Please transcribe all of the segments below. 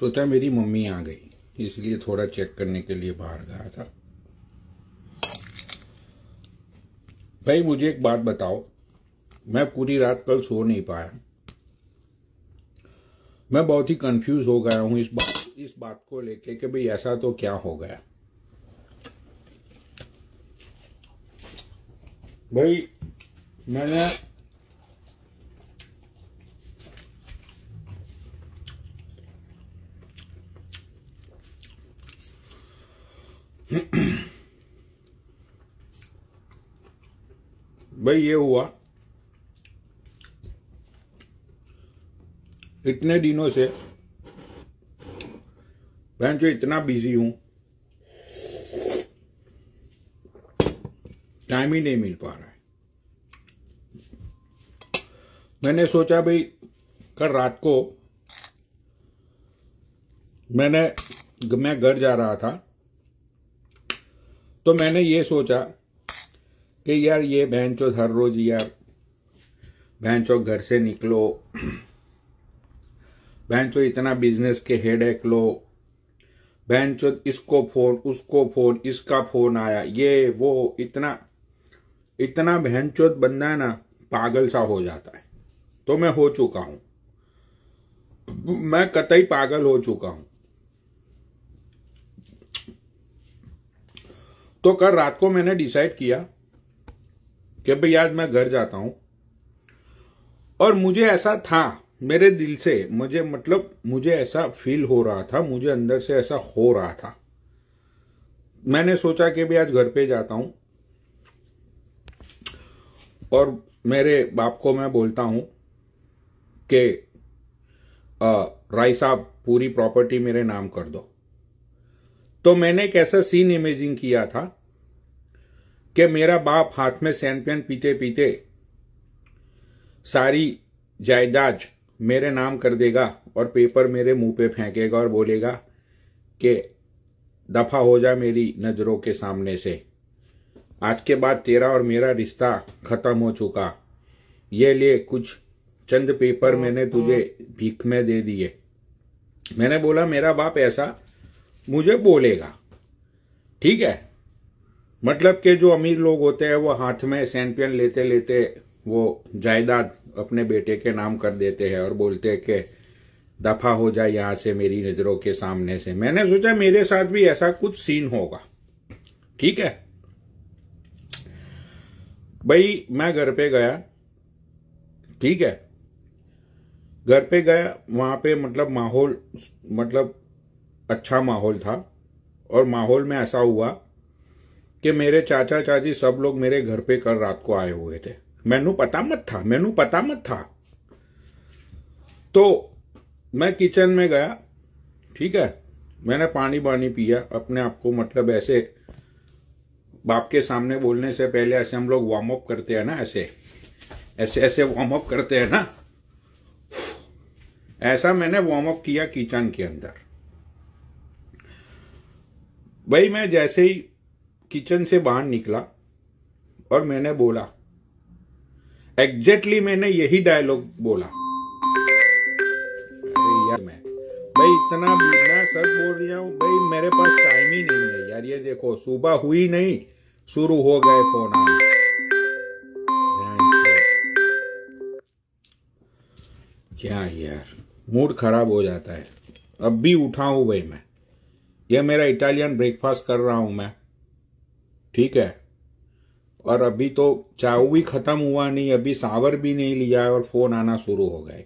सोचा मेरी मम्मी आ गई इसलिए थोड़ा चेक करने के लिए बाहर गया था भाई मुझे एक बात बताओ मैं पूरी रात कल सो नहीं पाया मैं बहुत ही कंफ्यूज हो गया हूं इस बात इस बात को लेके कि भाई ऐसा तो क्या हो गया भाई मैंने भाई ये हुआ इतने दिनों से बहन जो इतना बिजी हूं टाइम ही नहीं मिल पा रहा है मैंने सोचा भाई कल रात को मैंने मैं घर जा रहा था तो मैंने ये सोचा कि यार ये बहन चौथ हर रोज यार बहन चौथ घर से निकलो बहन चौथ इतना बिजनेस के हेड एक लो बहन चौथ इसको फोन उसको फोन इसका फोन आया ये वो इतना इतना बहन चौथ बंदा ना पागल सा हो जाता है तो मैं हो चुका हूं मैं कतई पागल हो चुका हूं तो कल रात को मैंने डिसाइड किया कि भाई यार मैं घर जाता हूं और मुझे ऐसा था मेरे दिल से मुझे मतलब मुझे ऐसा फील हो रहा था मुझे अंदर से ऐसा हो रहा था मैंने सोचा कि भी आज घर पे जाता हूं और मेरे बाप को मैं बोलता हूं कि राय साहब पूरी प्रॉपर्टी मेरे नाम कर दो तो मैंने एक ऐसा सीन इमेजिंग किया था कि मेरा बाप हाथ में सैनपियन पीते पीते सारी जायदाद मेरे नाम कर देगा और पेपर मेरे मुंह पे फेंकेगा और बोलेगा कि दफा हो जा मेरी नजरों के सामने से आज के बाद तेरा और मेरा रिश्ता खत्म हो चुका ये लिए कुछ चंद पेपर हाँ, मैंने तुझे हाँ। भीख में दे दिए मैंने बोला मेरा बाप ऐसा मुझे बोलेगा ठीक है मतलब के जो अमीर लोग होते हैं वो हाथ में सैंपियन लेते लेते वो जायदाद अपने बेटे के नाम कर देते हैं और बोलते हैं कि दफा हो जाए यहां से मेरी नजरों के सामने से मैंने सोचा मेरे साथ भी ऐसा कुछ सीन होगा ठीक है भाई मैं घर पे गया ठीक है घर पे गया वहां पे मतलब माहौल मतलब अच्छा माहौल था और माहौल में ऐसा हुआ कि मेरे चाचा चाची सब लोग मेरे घर पे कल रात को आए हुए थे मैनू पता मत था मैनू पता मत था तो मैं किचन में गया ठीक है मैंने पानी वानी पिया अपने आप को मतलब ऐसे बाप के सामने बोलने से पहले ऐसे हम लोग वार्म अप करते हैं ना ऐसे ऐसे ऐसे वार्म अप करते हैं ना ऐसा मैंने वार्म अप किया किचन के अंदर भाई मैं जैसे ही किचन से बाहर निकला और मैंने बोला एग्जैक्टली मैंने यही डायलॉग बोला अरे यार मैं भाई इतना मैं सब बोल रहा हूँ भाई मेरे पास टाइम ही नहीं है यार ये देखो सुबह हुई नहीं शुरू हो गए फोन क्या यार मूड खराब हो जाता है अब भी उठा हूं भाई मैं ये मेरा इटालियन ब्रेकफास्ट कर रहा हूं मैं ठीक है और अभी तो चाऊ भी खत्म हुआ नहीं अभी सावर भी नहीं लिया और फोन आना शुरू हो गए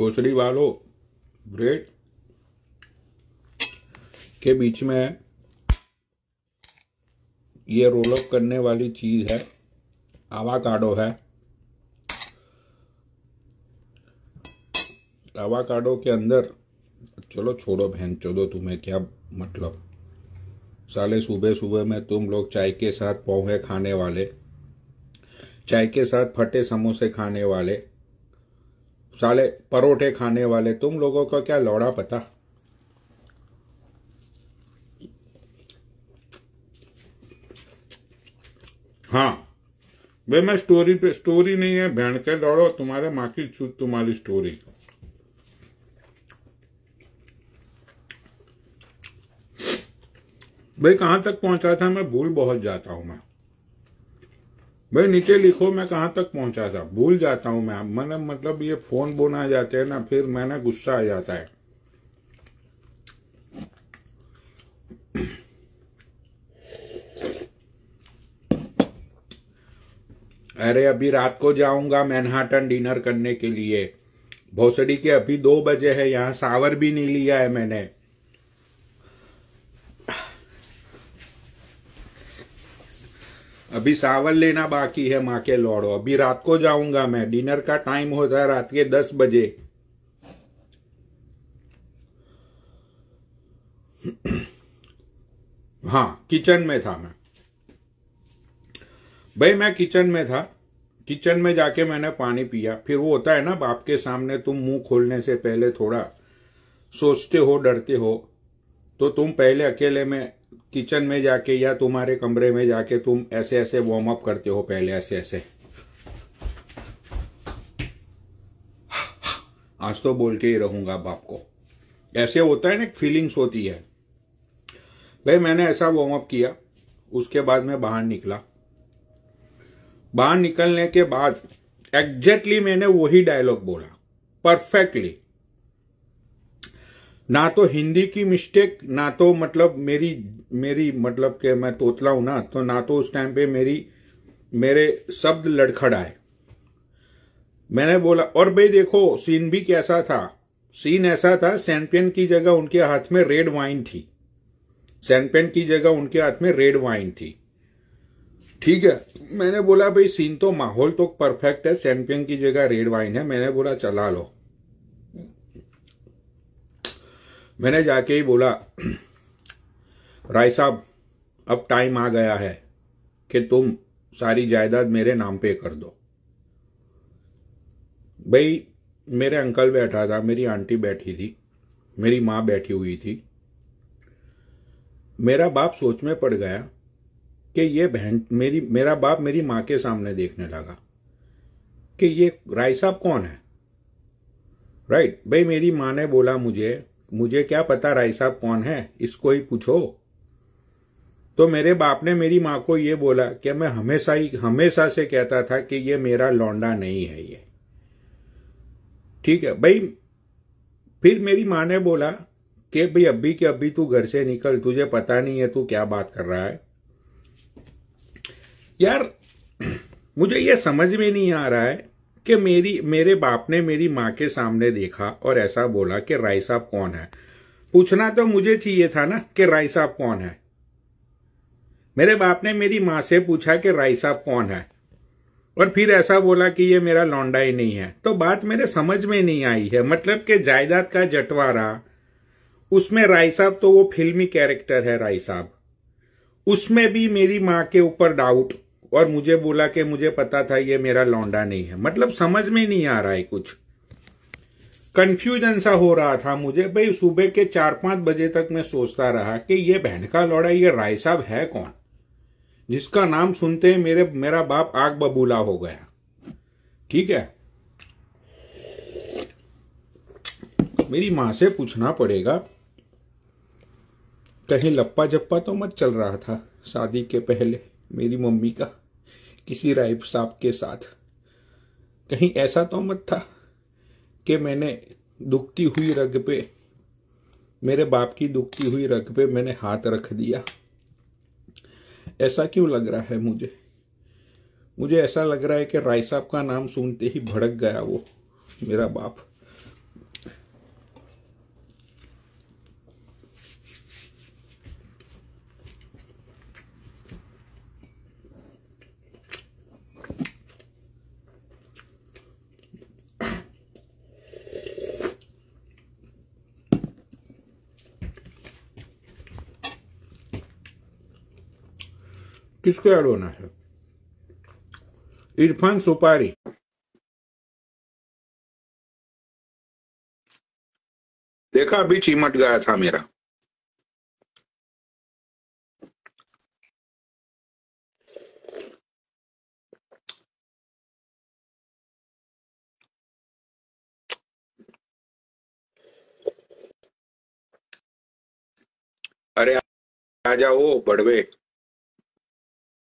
भोसड़ी वालों ब्रेड के बीच में ये रोल अप करने वाली चीज़ है आवाकाडो है आवाकाडो के अंदर चलो छोड़ो बहन चोदो तुम्हें क्या मतलब साले सुबह सुबह में तुम लोग चाय के साथ पोहे खाने वाले चाय के साथ फटे समोसे खाने वाले साले परोठे खाने वाले तुम लोगों को क्या लौड़ा पता हाँ वे मैं स्टोरी पे स्टोरी नहीं है बहन के लौड़ो तुम्हारे माँ की छूत तुम्हारी स्टोरी भाई कहां तक पहुंचा था मैं भूल बहुत जाता हूं मैं भाई नीचे लिखो मैं कहाँ तक पहुंचा था भूल जाता हूं मैं मैंने मतलब ये फोन बोन आ जाते हैं ना फिर मैंने गुस्सा आ जाता है अरे अभी रात को जाऊंगा मैनहाटन डिनर करने के लिए भोसड़ी के अभी दो बजे है यहाँ सावर भी नहीं लिया है मैंने अभी सावन लेना बाकी है माँ के लौड़ो अभी रात को जाऊंगा मैं डिनर का टाइम होता है रात के दस बजे हाँ किचन में था मैं भाई मैं किचन में था किचन में जाके मैंने पानी पिया फिर वो होता है ना बाप के सामने तुम मुंह खोलने से पहले थोड़ा सोचते हो डरते हो तो तुम पहले अकेले में किचन में जाके या तुम्हारे कमरे में जाके तुम ऐसे ऐसे वार्म अप करते हो पहले ऐसे ऐसे आज तो बोल के ही रहूंगा बाप को ऐसे होता है ना फीलिंग्स होती है भाई मैंने ऐसा वार्म अप किया उसके बाद मैं बाहर निकला बाहर निकलने के बाद एग्जैक्टली मैंने वही डायलॉग बोला परफेक्टली ना तो हिंदी की मिस्टेक ना तो मतलब मेरी मेरी मतलब के मैं तोतला हूं ना तो ना तो उस टाइम पे मेरी मेरे शब्द लड़खड़ आए मैंने बोला और भाई देखो सीन भी कैसा था सीन ऐसा था सैनपेन की जगह उनके हाथ में रेड वाइन थी सैनपेन की जगह उनके हाथ में रेड वाइन थी ठीक है मैंने बोला भाई सीन तो माहौल तो परफेक्ट है सैनपेन की जगह रेड वाइन है मैंने बोला चला लो मैंने जाके ही बोला राय साहब अब टाइम आ गया है कि तुम सारी जायदाद मेरे नाम पे कर दो भाई मेरे अंकल बैठा था मेरी आंटी बैठी थी मेरी माँ बैठी हुई थी मेरा बाप सोच में पड़ गया कि ये बहन मेरी मेरा बाप मेरी माँ के सामने देखने लगा कि ये राय साहब कौन है राइट भाई मेरी माँ ने बोला मुझे मुझे क्या पता राय साहब कौन है इसको ही पूछो तो मेरे बाप ने मेरी माँ को यह बोला कि मैं हमेशा ही हमेशा से कहता था कि ये मेरा लौंडा नहीं है ये ठीक है भाई फिर मेरी माँ ने बोला कि भाई अभी के अभी तू घर से निकल तुझे पता नहीं है तू क्या बात कर रहा है यार मुझे ये समझ में नहीं आ रहा है कि मेरी मेरे बाप ने मेरी माँ के सामने देखा और ऐसा बोला कि राय साहब कौन है पूछना तो मुझे चाहिए था ना कि राय साहब कौन है मेरे बाप ने मेरी माँ से पूछा कि राय साहब कौन है और फिर ऐसा बोला कि ये मेरा लौंडा ही नहीं है तो बात मेरे समझ में नहीं आई है मतलब कि जायदाद का जटवारा उसमें राय साहब तो वो फिल्मी कैरेक्टर है राय साहब उसमें भी मेरी माँ के ऊपर डाउट और मुझे बोला कि मुझे पता था ये मेरा लौंडा नहीं है मतलब समझ में नहीं आ रहा है कुछ कंफ्यूजन सा हो रहा था मुझे भाई सुबह के चार पांच बजे तक मैं सोचता रहा कि ये बहन का लौड़ा ये राय साहब है कौन जिसका नाम सुनते ही मेरे मेरा बाप आग बबूला हो गया ठीक है मेरी माँ से पूछना पड़ेगा कहीं लप्पा जप्पा तो मत चल रहा था शादी के पहले मेरी मम्मी का किसी राइफ साहब के साथ कहीं ऐसा तो मत था कि मैंने दुखती हुई रग पे मेरे बाप की दुखती हुई रग पे मैंने हाथ रख दिया ऐसा क्यों लग रहा है मुझे मुझे ऐसा लग रहा है कि राय साहब का नाम सुनते ही भड़क गया वो मेरा बाप किसको ऐड होना है इरफान सुपारी देखा अभी चिमट गया था मेरा अरे आ जाओ बड़वे